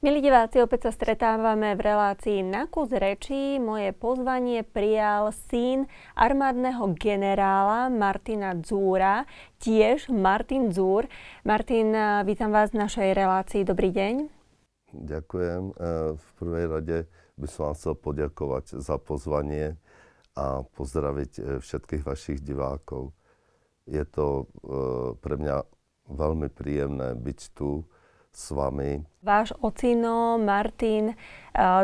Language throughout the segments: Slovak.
Milí diváci, opäť sa stretávame v relácii na kus rečí. Moje pozvanie prijal syn armádneho generála Martina Dzúra, tiež Martin Dzúr. Martin, eh, vítam vás v našej relácii. Dobrý deň. Ďakujem. Eh, v prvej rade by som vám chcel poďakovať za pozvanie a pozdraviť eh, všetkých vašich divákov. Je to pre mňa veľmi príjemné byť tu s vami. Váš ocino Martin eh,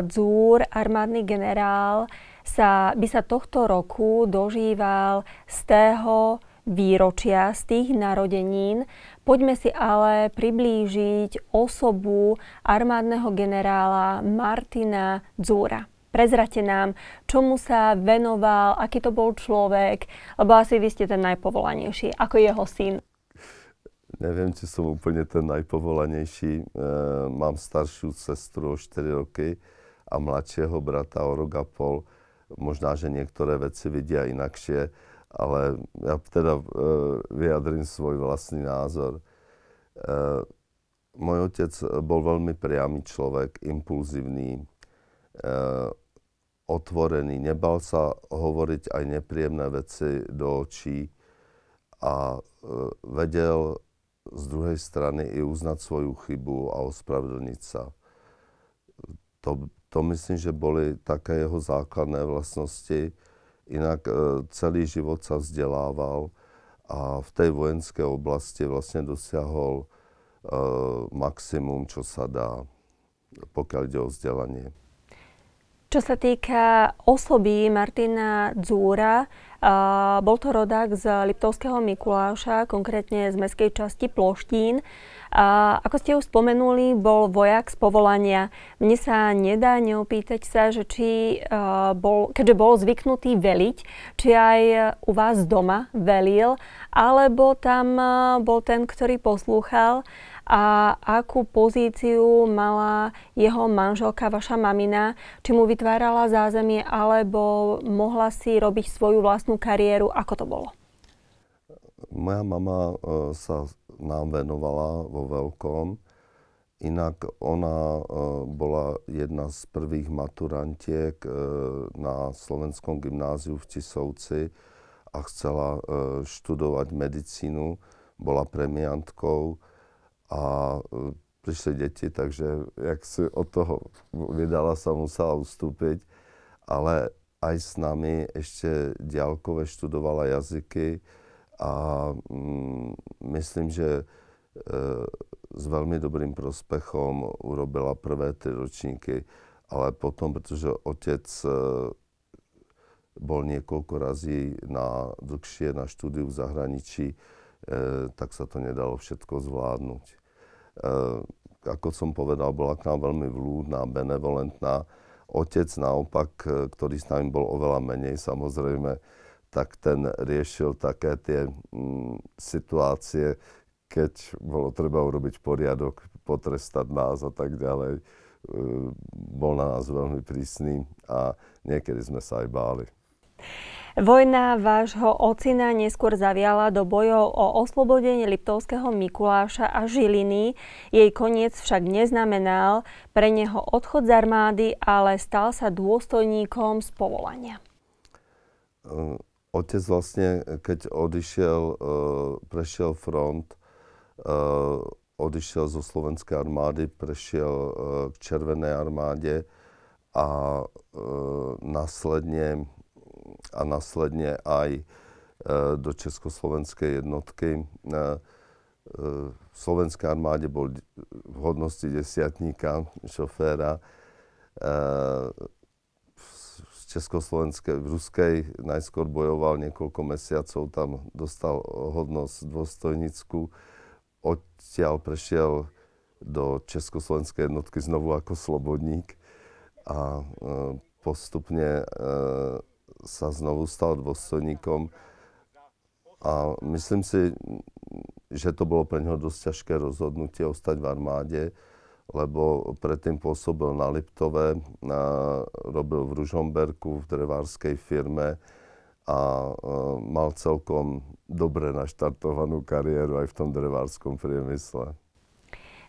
Dzúr, armádny generál, sa, by sa tohto roku dožíval z tého výročia, z tých narodenín. Poďme si ale priblížiť osobu armádneho generála Martina Dzúra. Prezrate nám, čomu sa venoval, aký to bol človek, lebo asi vy ste ten najpovolanejší, ako jeho syn neviem, či som úplne ten najpovolanejší. E, mám staršiu sestru o 4 roky a mladšieho brata o rok a pol. Možná, že niektoré veci vidia inakšie, ale ja teda e, vyjadrím svoj vlastný názor. E, môj otec bol veľmi priamy človek, impulzívny, e, otvorený, nebal sa hovoriť aj nepríjemné veci do očí a e, vedel z druhej strany i uznať svoju chybu a ospravedlniť sa. To, to myslím, že boli také jeho základné vlastnosti. Inak e, celý život sa vzdelával a v tej vojenskej oblasti vlastne dosiahol e, maximum, čo sa dá, pokiaľ ide o vzdelanie. Čo sa týka osoby Martina Dzúra, bol to rodák z Liptovského Mikuláša, konkrétne z mestskej časti Ploštín. ako ste už spomenuli, bol vojak z povolania. Mne sa nedá neopýtať sa, že či bol, keďže bol zvyknutý veliť, či aj u vás doma velil, alebo tam bol ten, ktorý poslúchal a akú pozíciu mala jeho manželka, vaša mamina, či mu vytvárala zázemie, alebo mohla si robiť svoju vlastnú kariéru, ako to bolo? Moja mama e, sa nám venovala vo veľkom. Inak ona e, bola jedna z prvých maturantiek e, na Slovenskom gymnáziu v Tisovci a chcela študovať medicínu. Bola premiantkou a e, prišli deti, takže jak si od toho vydala sa musela ustúpiť, ale aj s nami ešte diálkové študovala jazyky a mm, myslím, že e, s veľmi dobrým prospechom urobila prvé tri ročníky, ale potom, pretože otec e, bol niekoľko razí na dlhšie na štúdiu v zahraničí, e, tak sa to nedalo všetko zvládnuť. Eh, ako som povedal, bola k nám veľmi vlúdna, benevolentná. Otec naopak, eh, ktorý s nami bol oveľa menej samozrejme, tak ten riešil také tie mm, situácie, keď bolo treba urobiť poriadok, potrestať nás a tak ďalej. Eh, bol na nás veľmi prísny a niekedy sme sa aj báli. Vojna vášho ocina neskôr zaviala do bojov o oslobodenie Liptovského Mikuláša a Žiliny. Jej koniec však neznamenal pre neho odchod z armády, ale stal sa dôstojníkom z povolania. Ehm, otec vlastne, keď odišiel, ehm, prešiel front, ehm, odišiel zo Slovenskej armády, prešiel k Červenej armáde a následne a následne aj e, do Československej jednotky. E, e, v slovenskej armáde bol v hodnosti desiatníka, šoféra. V Československej, v Ruskej najskôr bojoval niekoľko mesiacov, tam dostal hodnosť dôstojnícku. Odtiaľ prešiel do Československej jednotky znovu ako slobodník a postupne sa znovu stal dôstojníkom a myslím si, že to bolo pre neho dosť ťažké rozhodnutie ostať v armáde, lebo predtým pôsobil na Liptove, robil v Ružomberku v drevárskej firme a e, mal celkom dobre naštartovanú kariéru aj v tom drevárskom priemysle.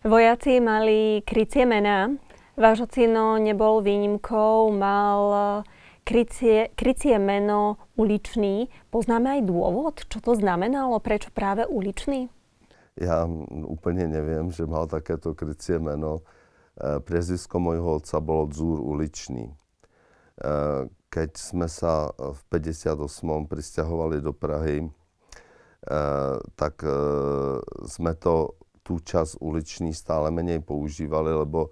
Vojaci mali krycie mená. Váš ocino nebol výnimkou, mal krycie, krycie meno uličný. Poznáme aj dôvod, čo to znamenalo, prečo práve uličný? Ja úplne neviem, že mal takéto krycie meno. E, priezisko mojho otca bolo Dzúr uličný. E, keď sme sa v 58. pristahovali do Prahy, e, tak e, sme to tú čas uličný stále menej používali, lebo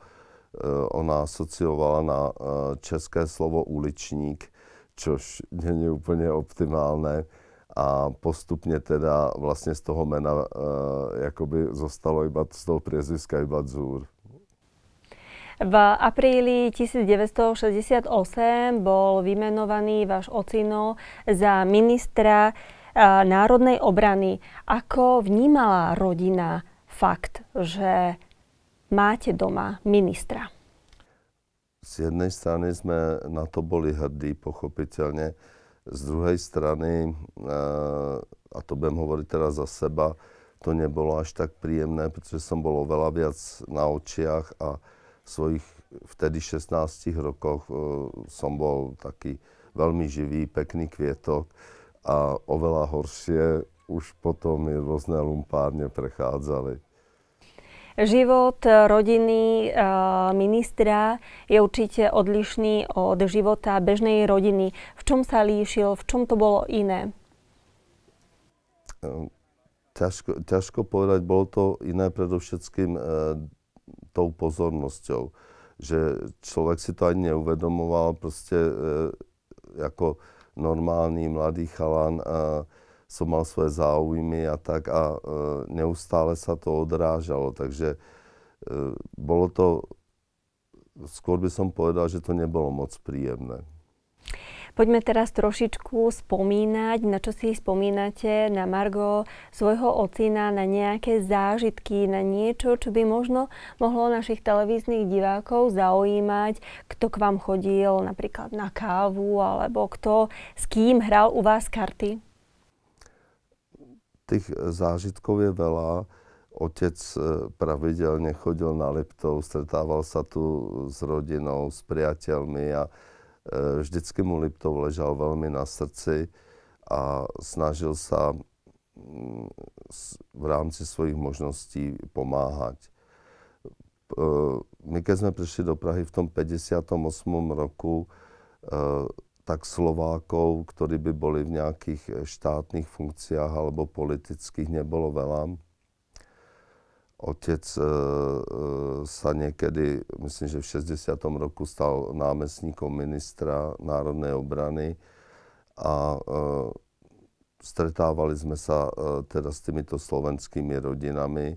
Eh, ona asociovala na eh, české slovo uličník, což není úplně optimálné a postupně teda vlastně z toho jména eh, jakoby zostalo iba z toho priezviska iba Dzur. V apríli 1968 bol vymenovaný váš ocino za ministra národnej obrany. Ako vnímala rodina fakt, že máte doma ministra? Z jednej strany sme na to boli hrdí, pochopiteľne. Z druhej strany, e, a to budem hovoriť teraz za seba, to nebolo až tak príjemné, pretože som bol oveľa viac na očiach a v svojich vtedy 16 rokoch e, som bol taký veľmi živý, pekný kvietok a oveľa horšie už potom mi rôzne lumpárne prechádzali. Život eh, rodiny eh, ministra je určite odlišný od života bežnej rodiny. V čom sa líšil, v čom to bolo iné? Ehm, ťažko, ťažko povedať, bolo to iné predovšetkým e, tou pozornosťou, že človek si to ani neuvedomoval, proste e, ako normálny mladý chalan. E, som mal svoje záujmy a tak a e, neustále sa to odrážalo, takže e, bolo to, skôr by som povedal, že to nebolo moc príjemné. Poďme teraz trošičku spomínať, na čo si spomínate na Margo svojho ocina, na nejaké zážitky, na niečo, čo by možno mohlo našich televíznych divákov zaujímať, kto k vám chodil napríklad na kávu, alebo kto s kým hral u vás karty tých eh, zážitkov je veľa. Otec eh, pravidelne chodil na Liptov, stretával sa tu s rodinou, s priateľmi a eh, vždycky mu Liptov ležal veľmi na srdci a snažil sa mm, v rámci svojich možností pomáhať. My keď sme prišli do Prahy v tom 58. roku, tak Slovákov, ktorí by boli v nejakých eh, štátnych funkciách alebo politických, nebolo veľa. Otec e, e, sa niekedy, myslím, že v 60. roku stal námestníkom ministra národnej obrany a e, stretávali sme sa e, teda s týmito slovenskými rodinami. E,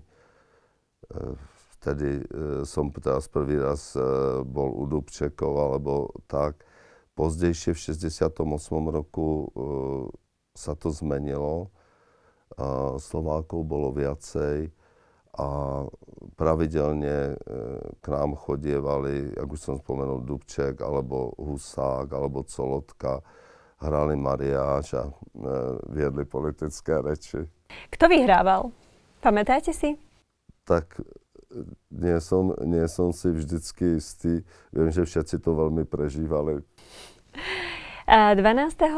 vtedy e, som teraz prvý raz e, bol u Dubčekov alebo tak Pozdejšie v 68. roku e, sa to zmenilo. E, Slovákov bolo viacej a pravidelne e, k nám chodievali, ako už som spomenul, Dubček, alebo Husák, alebo Colotka. Hrali mariáš a viedli politické reči. Kto vyhrával? Pamätáte si? Tak nie som, nie som si vždycky istý. Viem, že všetci to veľmi prežívali. 12.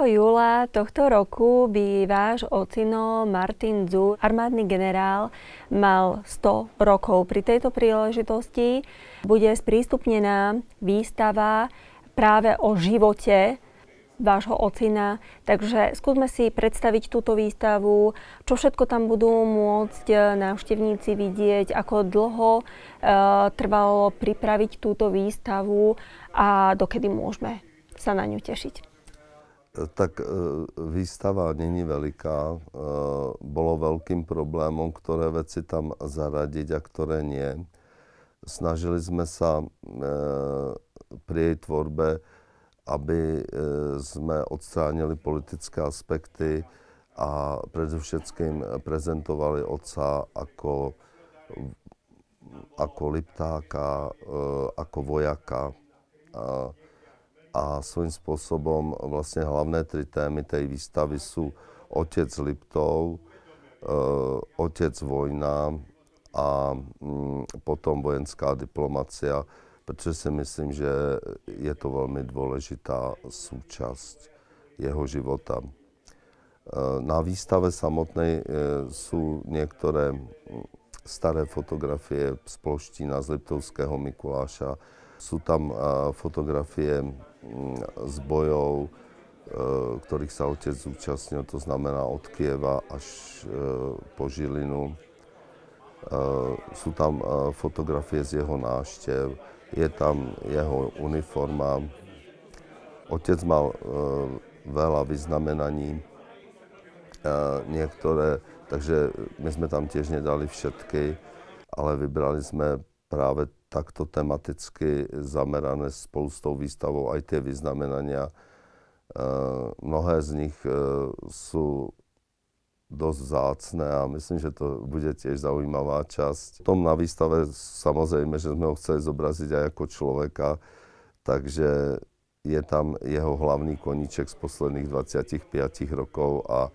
júla tohto roku by váš ocino Martin Zu, armádny generál, mal 100 rokov. Pri tejto príležitosti bude sprístupnená výstava práve o živote vášho ocina. Takže skúsme si predstaviť túto výstavu, čo všetko tam budú môcť eh, návštevníci vidieť, ako dlho e, trvalo pripraviť túto výstavu a dokedy môžeme sa na ňu tešiť. Eh, tak e, výstava není veľká. E, bolo veľkým problémom, ktoré veci tam zaradiť a ktoré nie. Snažili sme sa e, pri jej tvorbe aby e, sme odstránili politické aspekty a predovšetkým prezentovali otca ako, ako liptáka, e, ako vojaka. A, a svojím spôsobom vlastne hlavné tri témy tej výstavy sú otec Liptov, e, otec vojna a mm, potom vojenská diplomacia, protože si myslím, že je to velmi důležitá součást jeho života. Eh, na výstave samotné eh, jsou některé hm, staré fotografie z Ploštína, z Liptovského Mikuláša. Sú tam eh, fotografie hm, z bojov, ktorých sa otec zúčastnil, to znamená od Kieva až po Žilinu. Sú tam fotografie z jeho náštev je tam jeho uniforma. Otec mal e, veľa vyznamenaní, e, niektoré, takže my sme tam tiež nedali všetky, ale vybrali sme práve takto tematicky zamerané spolu s tou výstavou aj tie vyznamenania. E, mnohé z nich e, sú dosť zácne a myslím, že to bude tiež zaujímavá časť. V tom na výstave samozrejme, že sme ho chceli zobraziť aj ako človeka, takže je tam jeho hlavný koníček z posledných 25 rokov a e,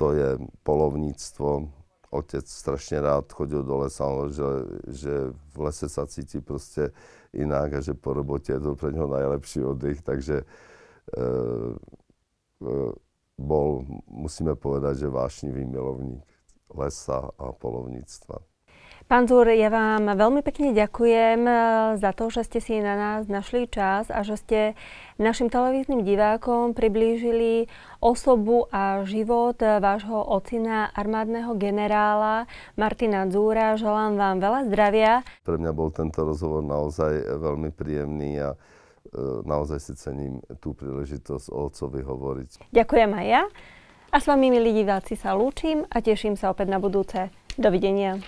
to je polovníctvo. Otec strašne rád chodil do lesa, že, že v lese sa cíti proste inak a že po robote je to pre neho najlepší oddych, takže e, e, bol, musíme povedať, že vášnivý milovník lesa a polovníctva. Pán Zúr, ja vám veľmi pekne ďakujem e, za to, že ste si na nás našli čas a že ste našim televíznym divákom priblížili osobu a život vášho ocina armádneho generála Martina Zúra. Želám vám veľa zdravia. Pre mňa bol tento rozhovor naozaj veľmi príjemný a E, naozaj si cením tú príležitosť o otcovi hovoriť. Ďakujem aj ja. A s vami, milí diváci, sa lúčim a teším sa opäť na budúce. Dovidenia.